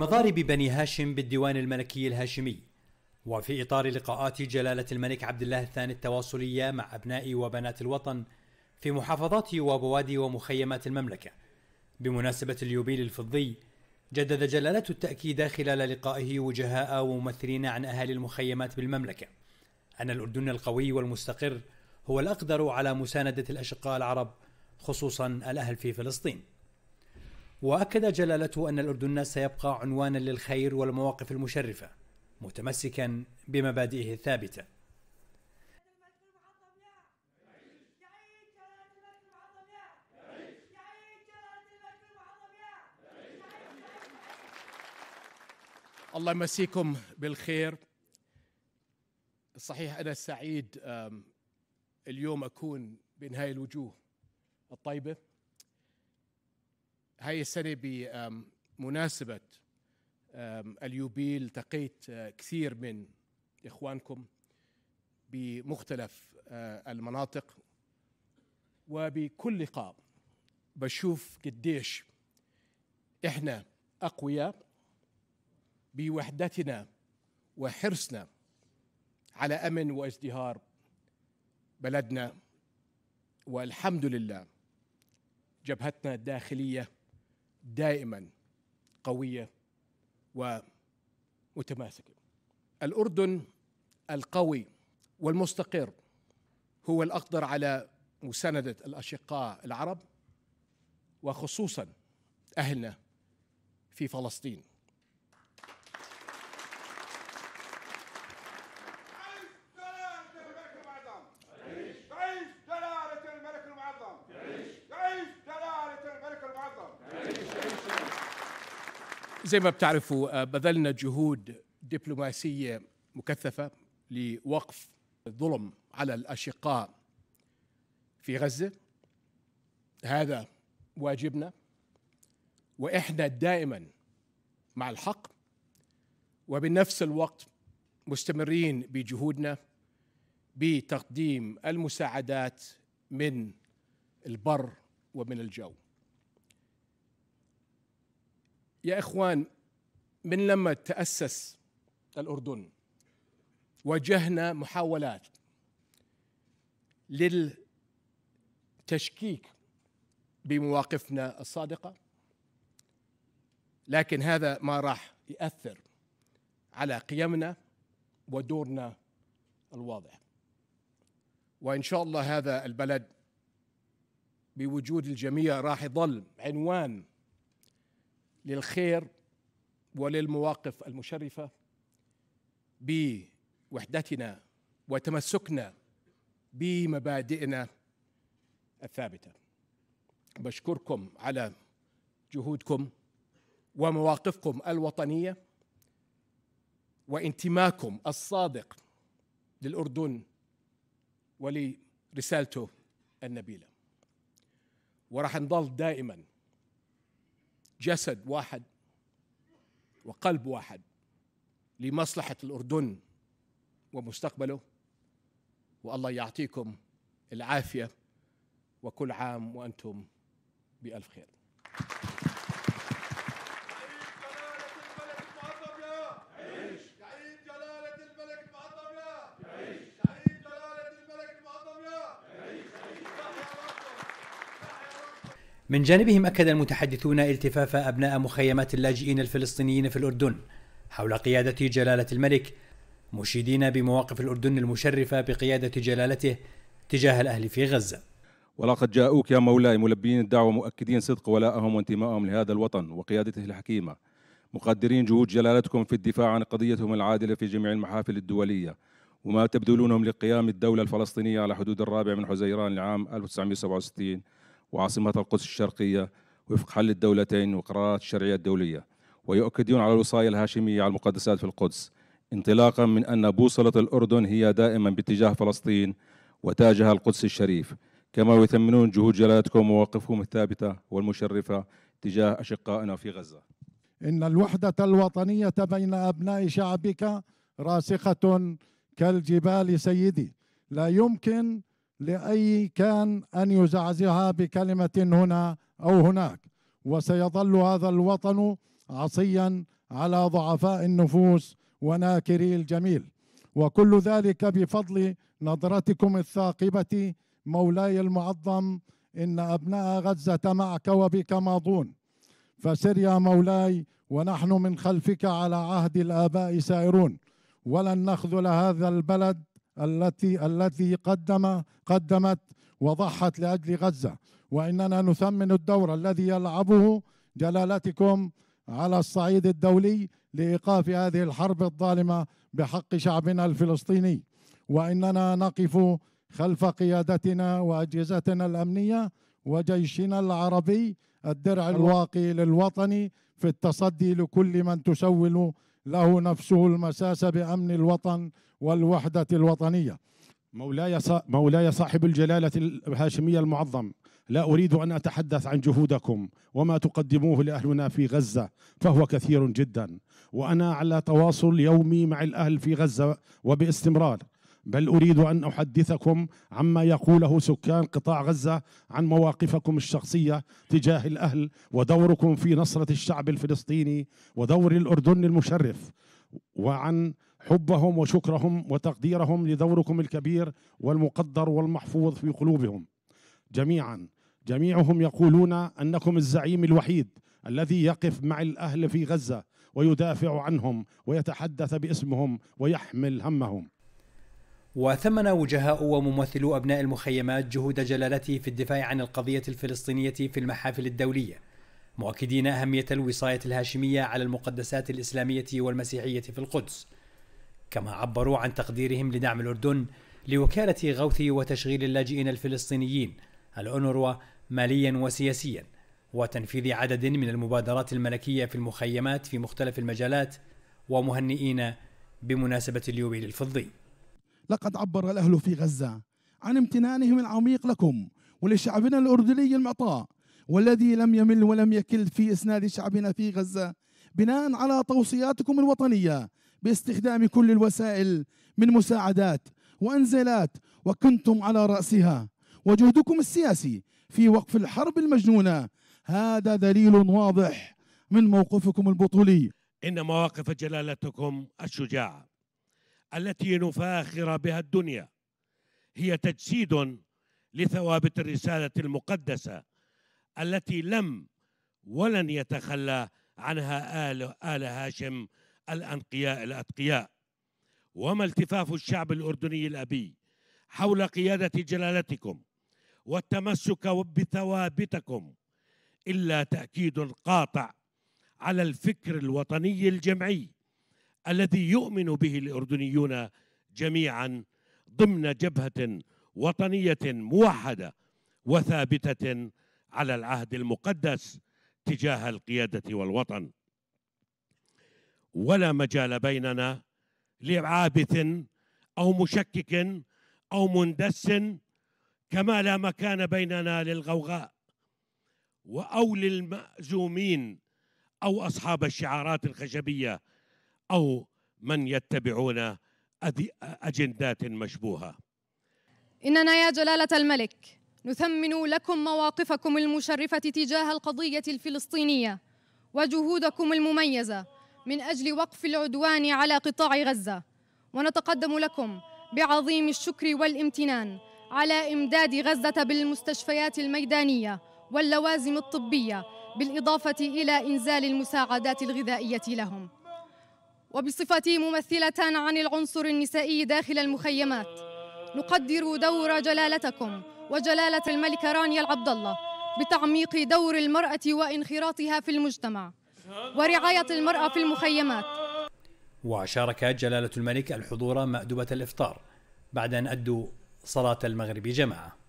مضارب بني هاشم بالديوان الملكي الهاشمي وفي إطار لقاءات جلالة الملك عبد الله الثاني التواصلية مع أبناء وبنات الوطن في محافظات وبوادي ومخيمات المملكة بمناسبة اليوبيل الفضي جدد جلالته التأكيد خلال لقائه وجهاء وممثلين عن أهالي المخيمات بالمملكة أن الأردن القوي والمستقر هو الأقدر على مساندة الأشقاء العرب خصوصا الأهل في فلسطين واكد جلالته ان الاردن سيبقى عنوانا للخير والمواقف المشرفه متمسكا بمبادئه الثابته الله يمسيكم بالخير صحيح أنا سعيد اليوم أكون بين هاي الوجوه الطيبة هاي السنة بمناسبة اليوبيل التقيت آه، كثير من إخوانكم بمختلف آه، المناطق وبكل لقاء بشوف قديش إحنا أقوياء بوحدتنا وحرصنا على أمن وازدهار بلدنا والحمد لله جبهتنا الداخليه دائما قويه ومتماسكه الاردن القوي والمستقر هو الاقدر على مسانده الاشقاء العرب وخصوصا اهلنا في فلسطين زي ما بتعرفوا آه، بذلنا جهود دبلوماسية مكثفة لوقف الظلم على الأشقاء في غزة هذا واجبنا وإحنا دائما مع الحق وبنفس الوقت مستمرين بجهودنا بتقديم المساعدات من البر ومن الجو يا اخوان من لما تاسس الاردن واجهنا محاولات للتشكيك بمواقفنا الصادقه لكن هذا ما راح ياثر على قيمنا ودورنا الواضح وان شاء الله هذا البلد بوجود الجميع راح يظل عنوان للخير وللمواقف المشرفه بوحدتنا وتمسكنا بمبادئنا الثابته بشكركم على جهودكم ومواقفكم الوطنيه وانتماكم الصادق للاردن ولرسالته النبيله وراح نضل دائما جسد واحد وقلب واحد لمصلحة الأردن ومستقبله والله يعطيكم العافية وكل عام وأنتم بألف خير من جانبهم أكد المتحدثون التفاف أبناء مخيمات اللاجئين الفلسطينيين في الأردن حول قيادة جلالة الملك مشيدين بمواقف الأردن المشرفة بقيادة جلالته تجاه الأهل في غزة ولقد جاءوك يا مولاي ملبين الدعوة مؤكدين صدق ولاءهم وانتمائهم لهذا الوطن وقيادته الحكيمة مقدرين جهود جلالتكم في الدفاع عن قضيتهم العادلة في جميع المحافل الدولية وما تبذلونهم لقيام الدولة الفلسطينية على حدود الرابع من حزيران لعام 1967 وعاصمة القدس الشرقية وفق حل الدولتين وقرارات الشرعية الدولية ويؤكدون على الوصاية الهاشمية على المقدسات في القدس انطلاقا من أن بوصلة الأردن هي دائما باتجاه فلسطين وتاجها القدس الشريف كما يثمنون جهود جلالتكم ومواقفكم الثابتة والمشرفة تجاه أشقائنا في غزة إن الوحدة الوطنية بين أبناء شعبك راسخة كالجبال سيدي لا يمكن لأي كان أن يزعزعها بكلمة هنا أو هناك وسيظل هذا الوطن عصيا على ضعفاء النفوس وناكري الجميل وكل ذلك بفضل نظرتكم الثاقبة مولاي المعظم إن أبناء غزة معك وبك ماضون فسر يا مولاي ونحن من خلفك على عهد الآباء سائرون ولن نخذل هذا البلد التي التي قدم قدمت وضحت لاجل غزه واننا نثمن الدور الذي يلعبه جلالتكم على الصعيد الدولي لايقاف هذه الحرب الظالمه بحق شعبنا الفلسطيني واننا نقف خلف قيادتنا واجهزتنا الامنيه وجيشنا العربي الدرع الواقي للوطن في التصدي لكل من تسول له نفسه المساس بامن الوطن والوحدة الوطنية مولاي مولاي صاحب الجلالة الهاشمية المعظم لا أريد أن أتحدث عن جهودكم وما تقدموه لأهلنا في غزة فهو كثير جدا وأنا على تواصل يومي مع الأهل في غزة وباستمرار بل أريد أن أحدثكم عما يقوله سكان قطاع غزة عن مواقفكم الشخصية تجاه الأهل ودوركم في نصرة الشعب الفلسطيني ودور الأردن المشرف وعن حبهم وشكرهم وتقديرهم لدوركم الكبير والمقدر والمحفوظ في قلوبهم جميعا جميعهم يقولون انكم الزعيم الوحيد الذي يقف مع الاهل في غزه ويدافع عنهم ويتحدث باسمهم ويحمل همهم. وثمن وجهاء وممثلو ابناء المخيمات جهود جلالته في الدفاع عن القضيه الفلسطينيه في المحافل الدوليه، مؤكدين اهميه الوصايه الهاشميه على المقدسات الاسلاميه والمسيحيه في القدس. كما عبروا عن تقديرهم لدعم الأردن لوكالة غوث وتشغيل اللاجئين الفلسطينيين الأونروا ماليا وسياسيا وتنفيذ عدد من المبادرات الملكية في المخيمات في مختلف المجالات ومهنئين بمناسبة اليوبيل الفضي لقد عبر الأهل في غزة عن امتنانهم العميق لكم ولشعبنا الأردني المعطاء والذي لم يمل ولم يكل في إسناد شعبنا في غزة بناء على توصياتكم الوطنية باستخدام كل الوسائل من مساعدات وانزالات وكنتم على راسها وجهدكم السياسي في وقف الحرب المجنونه هذا دليل واضح من موقفكم البطولي ان مواقف جلالتكم الشجاعه التي نفاخر بها الدنيا هي تجسيد لثوابت الرساله المقدسه التي لم ولن يتخلى عنها ال ال هاشم الأنقياء الأتقياء وما التفاف الشعب الأردني الأبي حول قيادة جلالتكم والتمسك بثوابتكم إلا تأكيد قاطع على الفكر الوطني الجمعي الذي يؤمن به الأردنيون جميعا ضمن جبهة وطنية موحدة وثابتة على العهد المقدس تجاه القيادة والوطن ولا مجال بيننا لعابث أو مشكك أو مندس كما لا مكان بيننا للغوغاء أو للمأزومين أو أصحاب الشعارات الخشبية أو من يتبعون أجندات مشبوهة إننا يا جلالة الملك نثمن لكم مواقفكم المشرفة تجاه القضية الفلسطينية وجهودكم المميزة من أجل وقف العدوان على قطاع غزة ونتقدم لكم بعظيم الشكر والامتنان على إمداد غزة بالمستشفيات الميدانية واللوازم الطبية بالإضافة إلى إنزال المساعدات الغذائية لهم وبصفتي ممثلة عن العنصر النسائي داخل المخيمات نقدر دور جلالتكم وجلالة الملكة رانيا العبد الله بتعميق دور المرأة وانخراطها في المجتمع ورعاية المرأة في المخيمات وشاركت جلالة الملك الحضور مأدبة الإفطار بعد أن أدوا صلاة المغرب جماعة